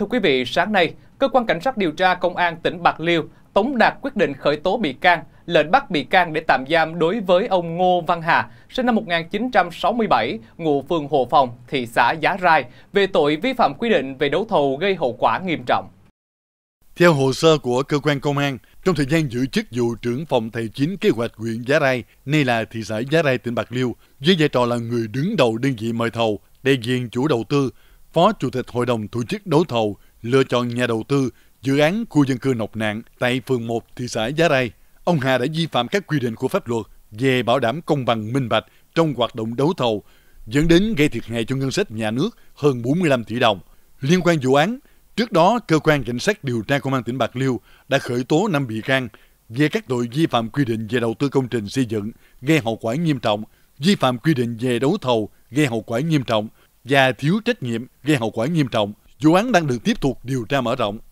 Thưa quý vị, sáng nay, Cơ quan Cảnh sát điều tra Công an tỉnh Bạc Liêu tống đạt quyết định khởi tố bị can, lệnh bắt bị can để tạm giam đối với ông Ngô Văn Hà, sinh năm 1967, ngụ phường Hồ Phòng, thị xã Giá Rai, về tội vi phạm quy định về đấu thầu gây hậu quả nghiêm trọng. Theo hồ sơ của cơ quan công an, trong thời gian giữ chức vụ trưởng phòng tài chính kế hoạch huyện Giá Rai, nay là thị xã Giá Rai, tỉnh Bạc Liêu, với vai trò là người đứng đầu đơn vị mời thầu, đại diện chủ đầu tư, Phó Chủ tịch Hội đồng Tổ chức Đấu thầu lựa chọn nhà đầu tư dự án khu dân cư nọc nạn tại phường 1 thị xã Giá Rai, ông Hà đã vi phạm các quy định của pháp luật về bảo đảm công bằng minh bạch trong hoạt động đấu thầu, dẫn đến gây thiệt hại cho ngân sách nhà nước hơn 45 tỷ đồng. Liên quan vụ án, trước đó cơ quan cảnh sát điều tra công an tỉnh Bạc Liêu đã khởi tố 5 bị can về các tội vi phạm quy định về đầu tư công trình xây dựng gây hậu quả nghiêm trọng, vi phạm quy định về đấu thầu gây hậu quả nghiêm trọng, và thiếu trách nhiệm gây hậu quả nghiêm trọng. Vụ án đang được tiếp tục điều tra mở rộng.